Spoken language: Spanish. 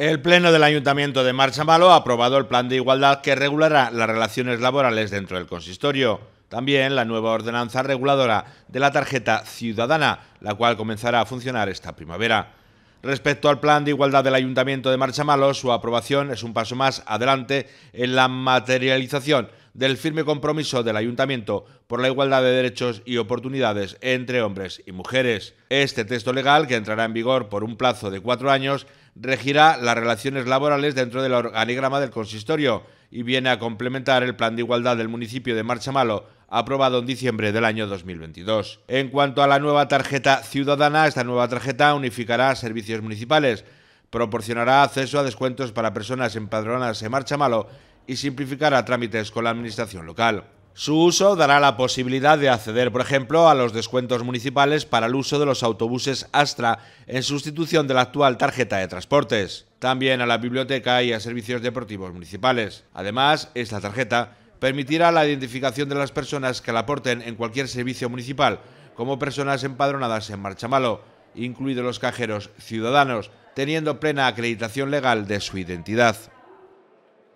El Pleno del Ayuntamiento de Marchamalo ha aprobado el plan de igualdad que regulará las relaciones laborales dentro del consistorio. También la nueva ordenanza reguladora de la tarjeta ciudadana, la cual comenzará a funcionar esta primavera. Respecto al plan de igualdad del Ayuntamiento de Marchamalo, su aprobación es un paso más adelante en la materialización del firme compromiso del Ayuntamiento por la igualdad de derechos y oportunidades entre hombres y mujeres. Este texto legal, que entrará en vigor por un plazo de cuatro años, regirá las relaciones laborales dentro del organigrama del consistorio y viene a complementar el plan de igualdad del municipio de Marchamalo aprobado en diciembre del año 2022. En cuanto a la nueva tarjeta ciudadana, esta nueva tarjeta unificará servicios municipales, proporcionará acceso a descuentos para personas empadronadas en Marchamalo y simplificará trámites con la administración local. Su uso dará la posibilidad de acceder, por ejemplo, a los descuentos municipales para el uso de los autobuses Astra en sustitución de la actual tarjeta de transportes, también a la biblioteca y a servicios deportivos municipales. Además, esta tarjeta permitirá la identificación de las personas que la aporten en cualquier servicio municipal como personas empadronadas en Marchamalo, incluidos los cajeros ciudadanos, teniendo plena acreditación legal de su identidad.